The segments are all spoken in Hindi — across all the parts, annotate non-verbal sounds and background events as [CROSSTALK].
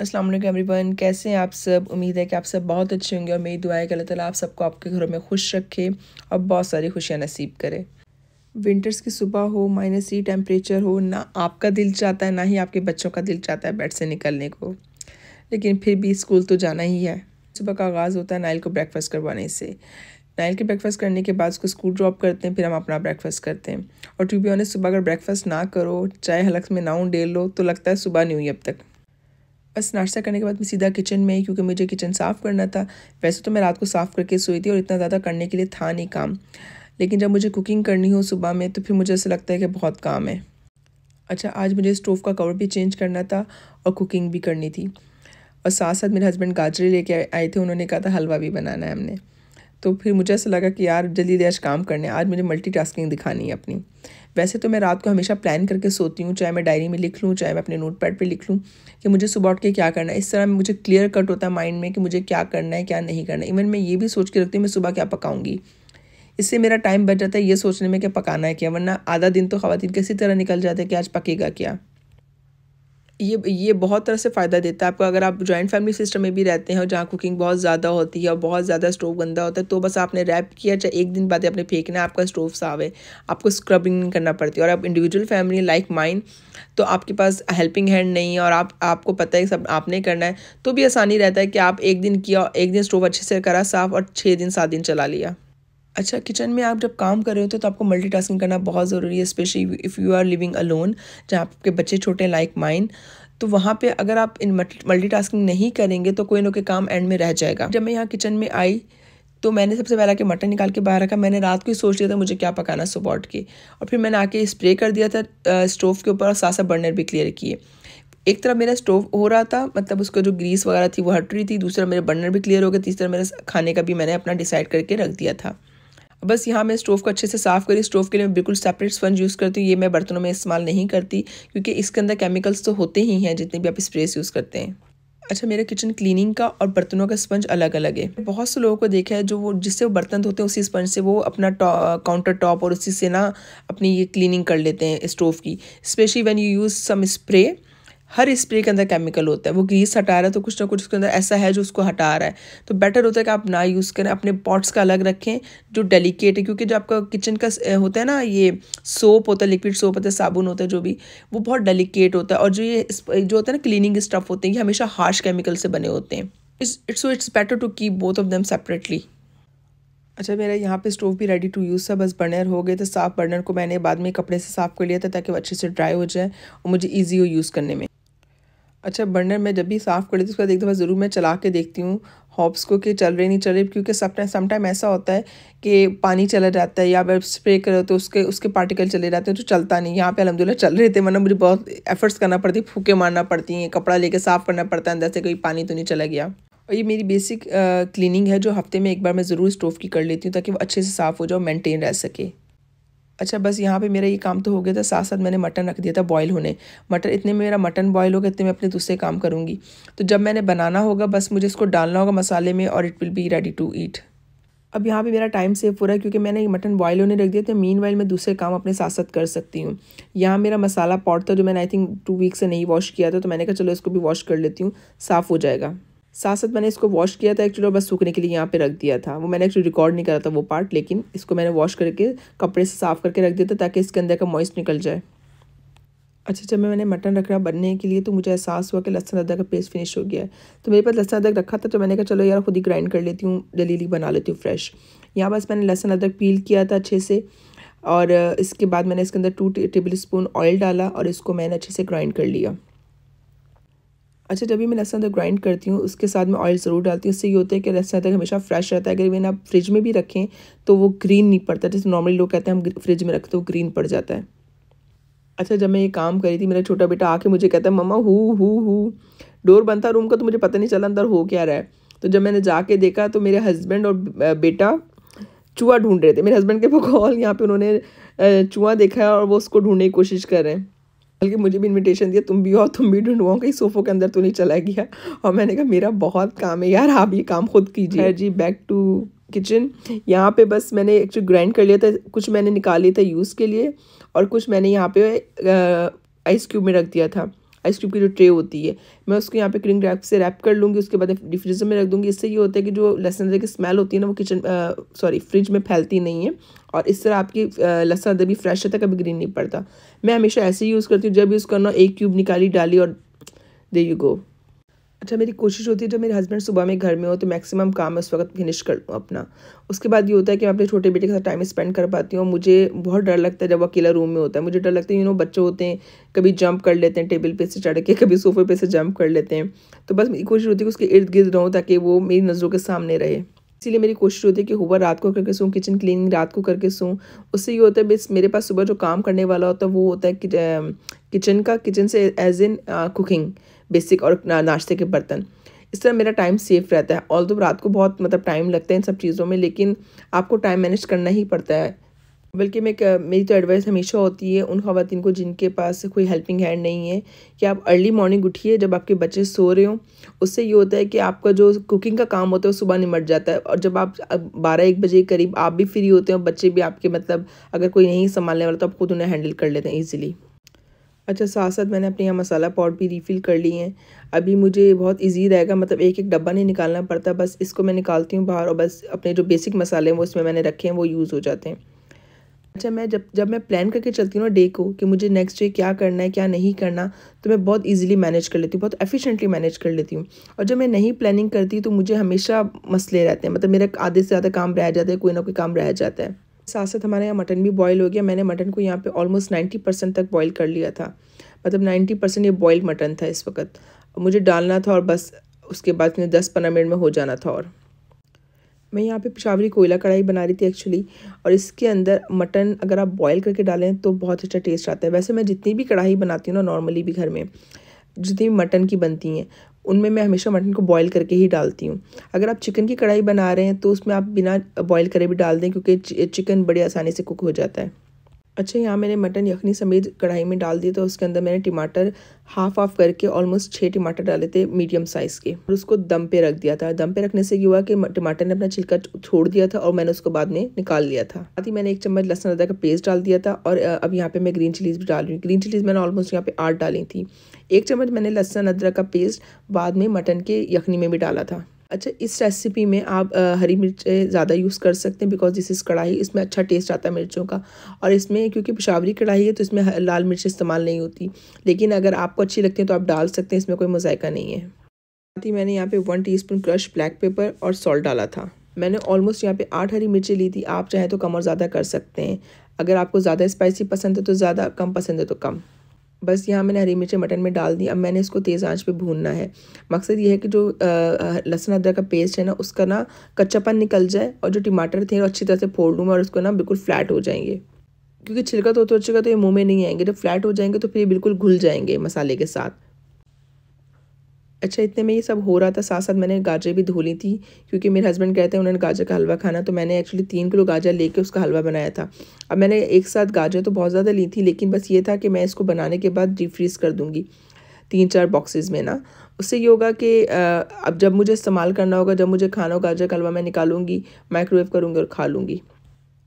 अस्सलाम वालेकुम एवरीवन कैसे हैं आप सब उम्मीद है कि आप सब बहुत अच्छे होंगे और मेरी दुआ है कि अल्लाह ताला आप सबको आपके घरों में खुश रखे और बहुत सारी खुशियाँ नसीब करे विंटर्स की सुबह हो माइनस ही टेम्परेचर हो ना आपका दिल चाहता है ना ही आपके बच्चों का दिल चाहता है बेड से निकलने को लेकिन फिर भी स्कूल तो जाना ही है सुबह का आगाज़ होता है नाइल को ब्रेकफास्ट करवाने से नाइल के ब्रेकफास्ट करने के बाद उसको स्कूल ड्रॉप करते हैं फिर हम अपना ब्रेकफास्ट करते हैं और टू बी ऑनेस्ट सुबह अगर ब्रेकफास्ट ना करो चाहे हलक में ना उंडेल लो तो लगता है सुबह नहीं हुई अब तक बस नाश्ता करने के बाद मैं सीधा किचन में क्योंकि मुझे किचन साफ़ करना था वैसे तो मैं रात को साफ़ करके सोई थी और इतना ज़्यादा करने के लिए था नहीं काम लेकिन जब मुझे कुकिंग करनी हो सुबह में तो फिर मुझे ऐसा लगता है कि बहुत काम है अच्छा आज मुझे स्टोव का कवर भी चेंज करना था और कुकिंग भी करनी थी और साथ साथ मेरे हस्बैंड गाजरे लेके आए थे उन्होंने कहा था हलवा भी बनाना है हमने तो फिर मुझे ऐसा लगा कि यार जल्दी आज काम करने आज मुझे मल्टीटास्किंग दिखानी है अपनी वैसे तो मैं रात को हमेशा प्लान करके सोती हूँ चाहे मैं डायरी में लिख लूँ चाहे मैं अपने नोट पैड पर लिख लूँ कि मुझे सुबह उठ के क्या करना है इस तरह मुझे क्लियर कट होता है माइंड में कि मुझे क्या करना है क्या नहीं करना है इवन मैं ये भी सोच के रखती हूँ मैं सुबह क्या पकाऊँगी इससे मेरा टाइम बच जाता है ये सोचने में कि पकाना है क्या वरना आधा दिन तो खातन किसी तरह निकल जाते हैं कि आज पकेगा क्या ये ये बहुत तरह से फ़ायदा देता है आपको अगर आप जॉइंट फैमिली सिस्टम में भी रहते हैं और जहाँ कुकिंग बहुत ज़्यादा होती है और बहुत ज़्यादा स्टोव गंदा होता है तो बस आपने रैप किया चाहे एक दिन बाद आपने फेंकना है आपका स्टोव साफ है आपको स्क्रबिंग नहीं करना पड़ती और आप इंडिविजुअल फैमिली लाइक माइंड तो आपके पास हेल्पिंग हैंड नहीं है और आप आपको पता है सब आपने करना है तो भी आसानी रहता है कि आप एक दिन किया एक दिन स्टोव अच्छे से करा साफ़ और छः दिन सात दिन चला लिया अच्छा किचन में आप जब काम कर रहे होते तो आपको मल्टीटास्किंग करना बहुत ज़रूरी है specially if you are living alone जहाँ आपके बच्चे छोटे लाइक माइन तो वहाँ पे अगर आप इन मल्टीटास्किंग नहीं करेंगे तो कोई ना कोई काम एंड में रह जाएगा जब मैं यहाँ किचन में आई तो मैंने सबसे पहला कि मटन निकाल के बाहर रखा मैंने रात को ही सोच लिया था मुझे क्या पकाना सुपॉट के और फिर मैंने आके स्प्रे कर दिया था स्टोव के ऊपर और साथ साथ बर्नर भी क्लियर किए एक तरफ मेरा स्टोव हो रहा था मतलब उसका जो ग्रीस वगैरह थी वो हट रही थी दूसरा मेरे बर्नर भी क्लियर हो गया तीसरा मेरे खाने का भी मैंने अपना डिसाइड करके रख दिया था बस यहाँ मैं स्टोव को अच्छे से साफ़ करी स्टोव के लिए मैं बिल्कुल सेपरेट स्पंज यूज़ करती हूँ ये मैं बर्तनों में इस्तेमाल नहीं करती क्योंकि इसके अंदर केमिकल्स तो होते ही हैं जितने भी आप स्प्रेस यूज़ करते हैं अच्छा मेरा किचन क्लीनिंग का और बर्तनों का स्पंज अलग अलग है बहुत से लोगों को देखा है जो वो जिससे वो बर्तन धोते हैं उसी स्पंज से वो अपना काउंटर टॉप और उसी से ना अपनी ये क्लीनिंग कर लेते हैं स्टोव की specially when you use some spray हर स्प्रे के अंदर केमिकल होता है वो ग्रीस हटा रहा है तो कुछ ना कुछ उसके अंदर ऐसा है जो उसको हटा रहा है तो बेटर होता है कि आप ना यूज़ करें अपने पॉट्स का अलग रखें जो डेलिकेट है क्योंकि जो आपका किचन का होता है ना ये सोप होता है लिक्विड सोप होता है साबुन होता है जो भी वो बहुत डेलिकेट होता है और जो ये जो होता है ना क्लीनिंग स्टफ़ होते हैं ये हमेशा हार्श केमिकल से बने होते हैं it's so it's better to keep both of them separately अच्छा मेरा यहाँ पे स्टोव भी रेडी टू यूज़ था बस बर्नर हो गए तो साफ़ बर्नर को मैंने बाद में कपड़े से साफ़ कर लिया था ताकि वो अच्छे से ड्राई हो जाए और मुझे ईजी हो यूज़ करने में अच्छा बर्नर मैं जब भी साफ़ करती हूँ उसके बाद एक दफ़ा ज़रूर मैं चला के देखती हूँ हॉब्स को कि चल रहे नहीं चल रहे क्योंकि सब समटाइम ऐसा होता है कि पानी चला जाता है या अगर स्प्रे करो तो उसके उसके पार्टिकल चले जाते हैं तो चलता नहीं यहाँ पे अलहमदिल्ला चल रहे थे वरना मुझे बहुत एफर्ट्स करना पड़ती फूके मारना पड़ती हैं कपड़ा लेके साफ़ करना पड़ता है अंदर से कोई पानी तो नहीं चला गया और ये मेरी बेसिक क्लिनिंग है जो हफ्ते में एक बार मैं ज़रूर स्टोव की कर लेती हूँ ताकि वो अच्छे से साफ़ हो जाए मेनटेन रह सके अच्छा बस यहाँ पे मेरा ये काम तो हो गया था साथ साथ मैंने मटन रख दिया था बॉयल होने मटन इतने में मेरा मटन बॉयल होगा इतने में अपने दूसरे काम करूँगी तो जब मैंने बनाना होगा बस मुझे इसको डालना होगा मसाले में और it will be ready to eat अब यहाँ पे मेरा टाइम सेव हो रहा है क्योंकि मैंने मटन बॉयल होने रख दिया था मीन वाइल मैं दूसरे काम अपने साथ साथ कर सकती हूँ यहाँ मेरा मसाला पॉट था जो मैंने आई थिंक टू वीक से नहीं वॉश किया था तो मैंने कहा चलो इसको भी वॉश कर लेती हूँ साफ़ हो जाएगा साथ साथ मैंने इसको वॉश किया था एक्चुअली और बस सूखने के लिए यहाँ पे रख दिया था वो मैंने एक्चुअली रिकॉर्ड नहीं करा था वो पार्ट लेकिन इसको मैंने वॉश करके कपड़े से साफ़ करके रख दिया था ताकि इसके अंदर का मॉइस्ट निकल जाए अच्छा जब मैं मैंने मटन रखना बनने के लिए तो मुझे एहसास हुआ कि लहसन अदरक का पेस्ट फिनिश हो गया है तो मेरे पास लहसन अदरक रखा था तो मैंने कहा चलो यार खुद ही ग्राइंड कर लेती हूँ जलीली बना लेती हूँ फ्रेश यहाँ बस मैंने लहसन अदरक पील किया था अच्छे से और इसके बाद मैंने इसके अंदर टू टेबल स्पून ऑयल डाला और इसको मैंने अच्छे से ग्राइंड कर लिया अच्छा जब भी मैं लहसन अदरक ग्राइंड करती हूँ उसके साथ मैं ऑयल ज़रूर डालती हूँ इससे ये होता है कि लहसन अदरक हमेशा फ्रेश रहता है अगर इवन आप फ्रिज में भी रखें तो वो ग्रीन नहीं पड़ता जैसे नॉर्मली लोग कहते हैं हम फ्रिज में रखते हो तो ग्रीन पड़ जाता है अच्छा जब मैं ये काम करी थी मेरा छोटा बेटा आके मुझे कहता है मम्मा हु हु हु डोर बनता रूम का तो मुझे पता नहीं चला अंदर हो क्या रहा है तो जब मैंने जाके देखा तो मेरे हस्बैंड और बेटा चूहा ढूंढ रहे थे मेरे हस्बैंड के बकौल यहाँ पे उन्होंने चूहा देखा है और वो उसको ढूंढने की कोशिश कर रहे हैं बल्कि मुझे भी इनविटेशन दिया तुम भी हो तुम भी ढूंढवाओ कहीं सोफ़ो के अंदर तो नहीं चला गया और मैंने कहा मेरा बहुत काम है यार आप ये काम खुद कीजिए जी बैक टू किचन यहाँ पे बस मैंने एक्चुअली ग्राइंड कर लिया था कुछ मैंने निकाले थे यूज़ के लिए और कुछ मैंने यहाँ पे आइस क्यूब में रख दिया था आइस क्यूब की जो ट्रे होती है मैं उसको यहाँ पे क्रिंग रैप से रैप कर लूँगी उसके बाद डिफ्रीजर में रख दूँगी इससे ये होता है कि जो लहसुन की स्मेल होती है ना वो किचन सॉरी फ्रिज में फैलती नहीं है और इस तरह आपकी लहसन भी फ्रेश रहता कभी ग्रीन नहीं पड़ता मैं हमेशा ऐसे यूज़ करती हूँ जब यूज़ करना एक क्यूब निकाली डाली और दे यू गो अच्छा मेरी कोशिश होती है जब मेरे हस्बैंड सुबह में घर में हो तो मैक्सिमम काम उस वक्त फिनिश कर लूँ अपना उसके बाद ये होता है कि मैं अपने छोटे बेटे के साथ टाइम स्पेंड कर पाती हूँ मुझे बहुत डर लगता है जब वो अकेला रूम में होता है मुझे डर लगता है यू नो बच्चे होते हैं कभी जंप कर लेते हैं टेबल पे से चढ़ के कभी सोफे पे से जंप कर लेते हैं तो बस मेरी कोशिश होती है कि उसके इर्द गिर्द रहूँ ताकि वो मेरी नज़रों के सामने रहे इसीलिए मेरी कोशिश होती है कि हुआ रात को करके सूँ किचन क्लीनिंग रात को करके सूँ उससे ये होता है बस मेरे पास सुबह जो काम करने वाला होता है वो होता है कि, किचन का किचन से एज इन कुकिंग बेसिक और नाश्ते के बर्तन इस तरह मेरा टाइम सेफ रहता है ऑल रात को बहुत मतलब टाइम लगता है इन सब चीज़ों में लेकिन आपको टाइम मैनेज करना ही पड़ता है बल्कि मैं मेरी तो एडवाइस हमेशा होती है उन खातन को जिनके पास कोई हेल्पिंग हैंड नहीं है कि आप अर्ली मॉर्निंग उठिए जब आपके बच्चे सो रहे हो उससे ये होता है कि आपका जो कुकिंग का काम होता है वो सुबह निमट जाता है और जब आप बारह एक बजे करीब आप भी फ्री होते हो बच्चे भी आपके मतलब अगर कोई नहीं संभालने वाला तो आप खुद उन्हें हैंडल कर लेते हैं ईजिली अच्छा साथ साथ मैंने अपने यहाँ मसाला पाउड भी रिफ़िल कर ली हैं अभी मुझे बहुत इजी रहेगा मतलब एक एक डब्बा नहीं निकालना पड़ता बस इसको मैं निकालती हूँ बाहर और बस अपने जो बेसिक मसाले हैं वो इसमें मैंने रखे हैं वो यूज़ हो जाते हैं अच्छा मैं जब जब मैं प्लान करके चलती हूँ ना डे को कि मुझे नेक्स्ट डे क्या करना है क्या नहीं करना तो मैं बहुत इजीली मैनेज कर लेती हूँ बहुत एफिशिएंटली मैनेज कर लेती हूँ और जब मैं नहीं प्लानिंग करती तो मुझे हमेशा मसले रहते हैं मतलब मेरा आधे से ज़्यादा काम रह जाता है कोई ना कोई काम रह जाता है साथ साथ हमारे यहाँ मटन भी बॉयल हो गया मैंने मटन को यहाँ पर ऑलमोस्ट नाइन्टी परसेंट तक बॉयल कर लिया था मतलब नाइन्टी परसेंट ये बॉयल मटन था इस वक्त मुझे डालना था और बस उसके बाद दस पंद्रह मिनट में हो जाना था और मैं यहाँ पे पिशावरी कोयला कढ़ाई बना रही थी एक्चुअली और इसके अंदर मटन अगर आप बॉईल करके डालें तो बहुत अच्छा टेस्ट आता है वैसे मैं जितनी भी कढ़ाई बनाती हूँ ना नॉर्मली भी घर में जितनी भी मटन की बनती हैं उनमें मैं हमेशा मटन को बॉईल करके ही डालती हूँ अगर आप चिकन की कढ़ाई बना रहे हैं तो उसमें आप बिना बॉयल करे भी डाल दें क्योंकि चिकन बड़ी आसानी से कुक हो जाता है अच्छा यहाँ मैंने मटन यखनी समेत कढ़ाई में डाल दिया तो उसके अंदर मैंने टमाटर हाफ ऑफ करके ऑलमोस्ट छः टमाटर डाले थे मीडियम साइज़ के और उसको दम पे रख दिया था दम पे रखने से ये हुआ कि टमाटर ने अपना छिलका छोड़ दिया था और मैंने उसको बाद में निकाल लिया था साथ ही मैंने एक चम्मच लहसन अदा का पेस्ट डाल दिया था और अब यहाँ पर मैं ग्रीन चिलीज़ भी डाल रही ग्रीन चिलीज़ मैंने ऑलमोस्ट यहाँ पर आठ डाली थी एक चम्मच मैंने लहसन अदरक का पेस्ट बाद में मटन के यखनी में भी डाला था अच्छा इस रेसिपी में आप हरी मिर्चें ज़्यादा यूज़ कर सकते हैं बिकॉज दिस इज़ कढ़ाई इसमें अच्छा टेस्ट आता है मिर्चों का और इसमें क्योंकि पिशावरी कढ़ाई है तो इसमें लाल मिर्च इस्तेमाल नहीं होती लेकिन अगर आपको अच्छी लगती है तो आप डाल सकते हैं इसमें कोई मज़ायका नहीं है साथ ही मैंने यहाँ पर one spoon crush black pepper और सॉल्ट डाला था मैंने ऑलमोस्ट यहाँ पर आठ हरी मिर्चें ली थी आप चाहें तो कम और ज़्यादा कर सकते हैं अगर आपको ज़्यादा स्पाइसी पसंद है तो ज़्यादा कम पसंद है तो कम बस यहाँ मैंने हरी मिर्चें मटन में डाल दी अब मैंने इसको तेज़ आंच पे भूनना है मकसद ये है कि जो लहसुन अदरक का पेस्ट है ना उसका ना कच्चापन निकल जाए और जो टमाटर थे अच्छी तरह से फोड़ लूँ और उसको ना बिल्कुल फ्लैट हो जाएंगे क्योंकि छिलका तो उतर चुका तो ये मुँह में नहीं आएंगे जब फ्लैट हो जाएंगे तो फिर ये बिल्कुल घुल जाएंगे मसाले के साथ अच्छा इतने में ये सब हो रहा था साथ साथ मैंने गाजर भी धो ली थी क्योंकि मेरे हस्बैंड कहते हैं उन्होंने गाजर का हलवा खाना तो मैंने एक्चुअली तीन किलो गाजर लेके उसका हलवा बनाया था अब मैंने एक साथ गाजर तो बहुत ज़्यादा ली थी लेकिन बस ये था कि मैं इसको बनाने के बाद डीप फ्रीज़ कर दूँगी तीन चार बॉक्सेज में ना उससे ये होगा कि अब जब मुझे इस्तेमाल करना होगा जब मुझे खाना होगा गाजर का हलवा मैं निकालूंगी माइक्रोवेव करूँगी और खा लूँगी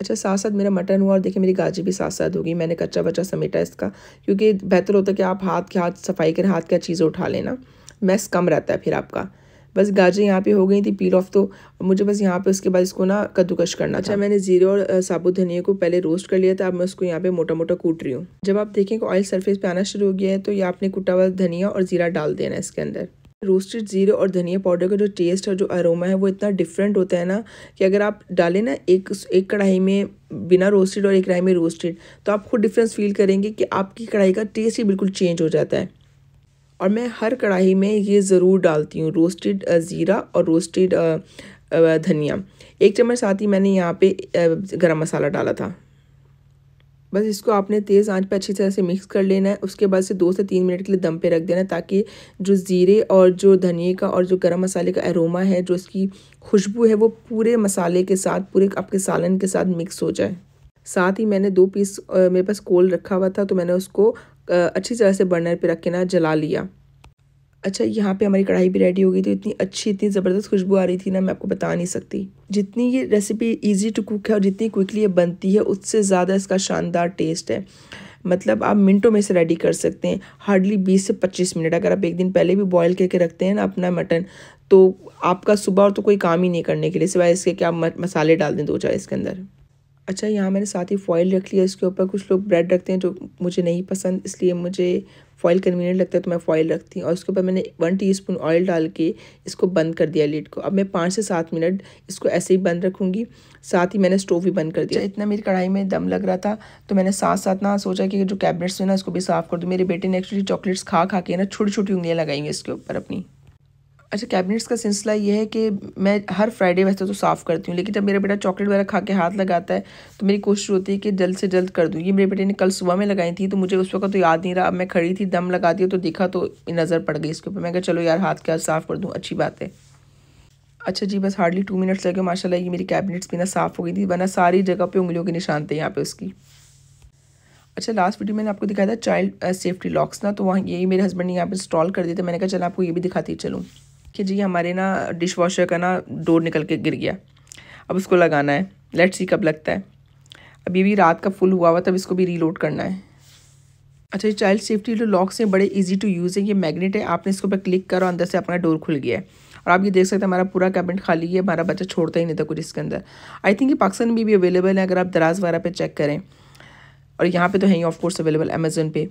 अच्छा साथ साथ मेरा मटन हुआ और देखिए मेरी गाजर भी साथ साथ होगी मैंने कच्चा बच्चा समेटा इसका क्योंकि बेहतर होता है कि आप हाथ के हाथ सफाई कर हाथ क्या चीज़ें उठा लेना मैस कम रहता है फिर आपका बस गाजर यहाँ पे हो गई थी पील ऑफ तो मुझे बस यहाँ पे उसके बाद इसको ना कद्दूकश करना अच्छा मैंने जीरे और साबुत धनिया को पहले रोस्ट कर लिया था अब मैं उसको यहाँ पे मोटा मोटा कूट रही हूँ जब आप देखें कि ऑयल सरफेस पे आना शुरू हो गया है तो ये आपने कुटा हुआ धनिया और जीरा डाल देना इसके अंदर रोस्टेड जीरे और धनिया पाउडर का जो टेस्ट और जो अरोमा है वो इतना डिफरेंट होता है ना कि अगर आप डालें ना एक एक कढ़ाई में बिना रोस्टेड और एक कढ़ाई में रोस्टेड तो आप खुद डिफरेंस फील करेंगे कि आपकी कढ़ाई का टेस्ट ही बिल्कुल चेंज हो जाता है और मैं हर कढ़ाई में ये ज़रूर डालती हूँ रोस्टेड ज़ीरा और रोस्टेड धनिया एक चम्मच साथ ही मैंने यहाँ पे गरम मसाला डाला था बस इसको आपने तेज़ आंच पर अच्छी तरह से मिक्स कर लेना है उसके बाद से दो से तीन मिनट के लिए दम पे रख देना ताकि जो ज़ीरे और जो धनिए का और जो गरम मसाले का एरोमा है जो उसकी खुशबू है वो पूरे मसाले के साथ पूरे आपके सालन के साथ मिक्स हो जाए साथ ही मैंने दो पीस मेरे पास कोल रखा हुआ था तो मैंने उसको अच्छी तरह से बर्नर पर रख के ना जला लिया अच्छा यहाँ पे हमारी कढ़ाई भी रेडी हो गई थी इतनी अच्छी इतनी ज़बरदस्त खुशबू आ रही थी ना मैं आपको बता नहीं सकती जितनी ये रेसिपी इजी टू कुक है और जितनी क्विकली ये बनती है उससे ज़्यादा इसका शानदार टेस्ट है मतलब आप मिनटों में से रेडी कर सकते हैं हार्डली 20 से 25 मिनट अगर आप एक दिन पहले भी बॉयल करके रखते हैं ना अपना मटन तो आपका सुबह और तो कोई काम ही नहीं करने के लिए सिवाय इसके कि आप मसाले डाल दें दो चार इसके अंदर अच्छा यहाँ मैंने साथ ही फॉइल रख लिया इसके ऊपर कुछ लोग ब्रेड रखते हैं जो मुझे नहीं पसंद इसलिए मुझे फॉइल कन्वीनियंट लगता है तो मैं फॉइल रखती हूँ और उसके ऊपर मैंने वन टीस्पून ऑयल डाल के इसको बंद कर दिया लीड को अब मैं पाँच से सात मिनट इसको ऐसे ही बंद रखूँगी साथ ही मैंने स्टोव भी बंद कर दिया इतना मेरी कढ़ाई में दम लग रहा था तो मैंने साथ साथ ना सोचा कि जो कैबिनेट्स हैं ना उसको भी साफ़ कर दूँ मेरे बेटे ने एक्चुअली चॉकलेट्स खा खा के ना छोटी छोटी उंगलियाँ लगाई हैं इसके ऊपर अपनी अच्छा कैबिनेट्स का सिलसिला ये है कि मैं हर फ्राइडे वैसे तो साफ़ करती हूँ लेकिन जब मेरा बेटा चॉकलेट वगैरह खा के हाथ लगाता है तो मेरी कोशिश होती है कि जल्द से जल्द कर दूँ ये मेरे बेटे ने कल सुबह में लगाई थी तो मुझे उस वक्त तो याद नहीं रहा अब मैं खड़ी थी दम लगा दिया तो देखा तो नज़र पड़ गई इसके ऊपर मैं कहा चलो यार हाथ के हाथ साफ़ कर दूँ अच्छी बात है अच्छा जी बस हार्डली टू मिनट्स लगे माशा ये मेरी कैबिनेट्स भी ना साफ़ हो गई थी वरना सारी जगह पे उंगलियों के निशान थे यहाँ पर उसकी अच्छा लास्ट वीडियो मैंने आपको दिखाया था चाइल्ड सेफ्टी लॉक्स ना तो वहाँ यही मेरे हस्बैंड ने यहाँ पे इंस्टॉल कर दिए थे मैंने कहा चल आपको ये भी दिखाती चलूँ कि जी हमारे ना डिश वॉशर का ना डोर निकल के गिर गया अब उसको लगाना है लेट्स सी कब लगता है अभी भी रात का फुल हुआ हुआ तब इसको भी रीलोड करना है अच्छा ये चाइल्ड सेफ्टी जो लॉक्स हैं बड़े इजी टू यूज़ है ये मैग्नेट है आपने इसके ऊपर क्लिक करो अंदर से अपना डोर खुल गया है और आप ये देख सकते हैं हमारा पूरा कैबिनेट खाली है हमारा बच्चा छोड़ता ही नहीं था कुछ इसके अंदर आई थिंक ये पाकिस्तान में भी, भी अवेलेबल है अगर आप दराज वगैरह पे चेक करें और यहाँ पे तो है ही ऑफकोर्स अवेलेबल अमेज़न पे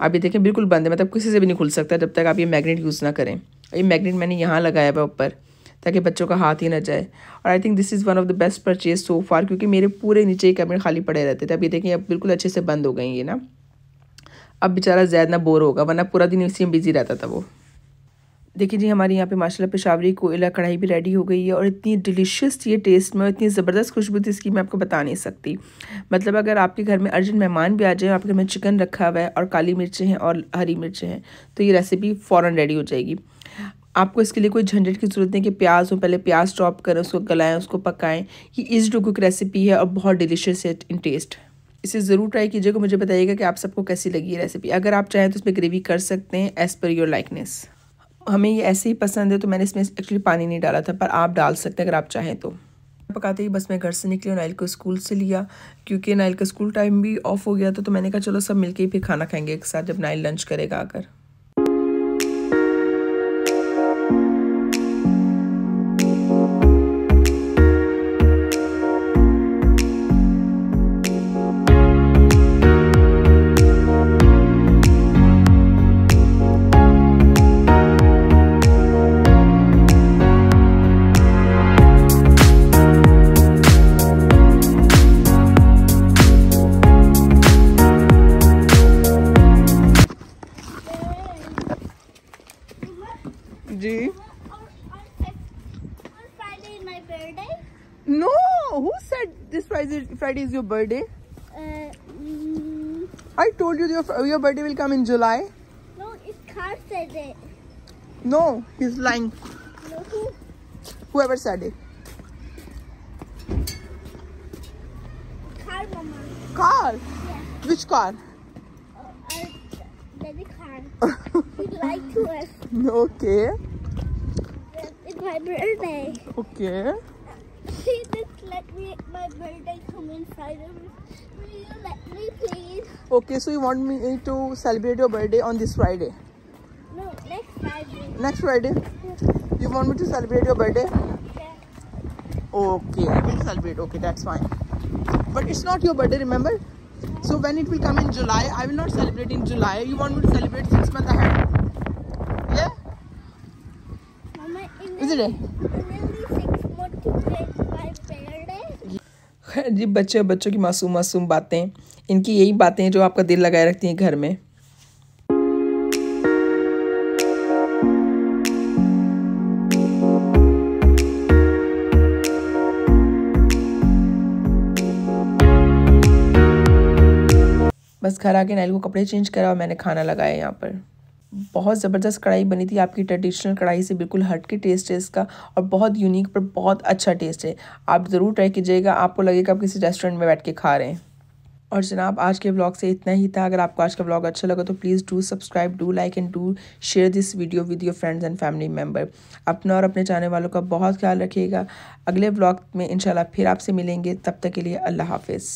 आप ये देखें बिल्कुल बंद है मतलब किसी से भी नहीं खुल सकता जब तक आप ये मैगनेट यूज़ ना करें ये मैगनेट मैंने यहाँ लगाया हुआ ऊपर ताकि बच्चों का हाथ ही ना जाए और I think this is one of the best purchase so far क्योंकि मेरे पूरे नीचे ही कैबिनेट खाली पड़े रहते थे अब ये देखें अब बिल्कुल अच्छे से बंद हो गई ये ना अब बेचारा जैद ना बोर होगा वरना पूरा दिन इसी में बिजी रहता था वो देखिए जी हमारे यहाँ पे माशाल्लाह पेशावरी कोयला कढ़ाई भी रेडी हो गई है और इतनी डिलीशियस ये टेस्ट में इतनी ज़बरदस्त खुशबू थी इसकी मैं आपको बता नहीं सकती मतलब अगर आपके घर में अर्जेंट मेहमान भी आ जाए आपके घर में चिकन रखा हुआ है और काली मिर्चें हैं और हरी मिर्चें हैं तो ये रेसिपी फ़ौरन रेडी हो जाएगी आपको इसके लिए कोई झंझट की ज़रूरत नहीं कि प्याज हो पहले प्याज चॉप करें उसको गलाएं उसको पकाएं ये इज डो कुक रेसिपी है और बहुत डिलीशियस है इन टेस्ट इसे ज़रूर ट्राई कीजिएगा मुझे बताइएगा कि आप सबको कैसी लगी रेसिपी अगर आप चाहें तो इसमें ग्रेवी कर सकते हैं एज़ पर योर लाइकनेस हमें ये ऐसे ही पसंद है तो मैंने इसमें एक्चुअली पानी नहीं डाला था पर आप डाल सकते हैं अगर आप चाहें तो पकाते ही बस मैं घर से निकली और नाइल को स्कूल से लिया क्योंकि नाइल का स्कूल टाइम भी ऑफ हो गया था तो मैंने कहा चलो सब मिलके ही फिर खाना खाएंगे एक साथ जब नाइल लंच करेगा आकर Friday, Friday is your birthday? Uh, mm, I told you your, your birthday will come in July. No, it's Khan said No, he's lying. No, who? Whoever said it. Car, Mama. Car? Yeah. Which car? Uh, uh, daddy car. [LAUGHS] he lied to us. Okay. It's my birthday. Okay let me my birthday come inside of me? Will you let me please? Okay, so you want me to celebrate your birthday on this Friday? No, next Friday. Next Friday? Yeah. You want me to celebrate your birthday? Yeah. Okay, I will celebrate. Okay, that's fine. But it's not your birthday, remember? So when it will come in July, I will not celebrate in July. You want me to celebrate six months ahead? Yeah? Mama, Is it? Only six months today. [LAUGHS] जी बच्चे और बच्चों की मासूम मासूम बातें इनकी यही बातें जो आपका दिल लगाए रखती हैं घर में बस घर आके नैल को कपड़े चेंज करा और मैंने खाना लगाया यहाँ पर बहुत ज़बरदस्त कढ़ाई बनी थी आपकी ट्रेडिशनल कढ़ाई से बिल्कुल हट के टेस्ट है इसका और बहुत यूनिक पर बहुत अच्छा टेस्ट है आप ज़रूर ट्राई कीजिएगा आपको लगेगा आप किसी रेस्टोरेंट में बैठ के खा रहे हैं और जनाब आज के ब्लॉग से इतना ही था अगर आपको आज का ब्लॉग अच्छा लगा तो please do subscribe do like and do share this video with your friends and family member अपना और अपने चाहने वालों का बहुत ख्याल रखिएगा अगले ब्लॉग में इंशाल्लाह फिर आपसे मिलेंगे तब तक के लिए अल्लाह हाफिज़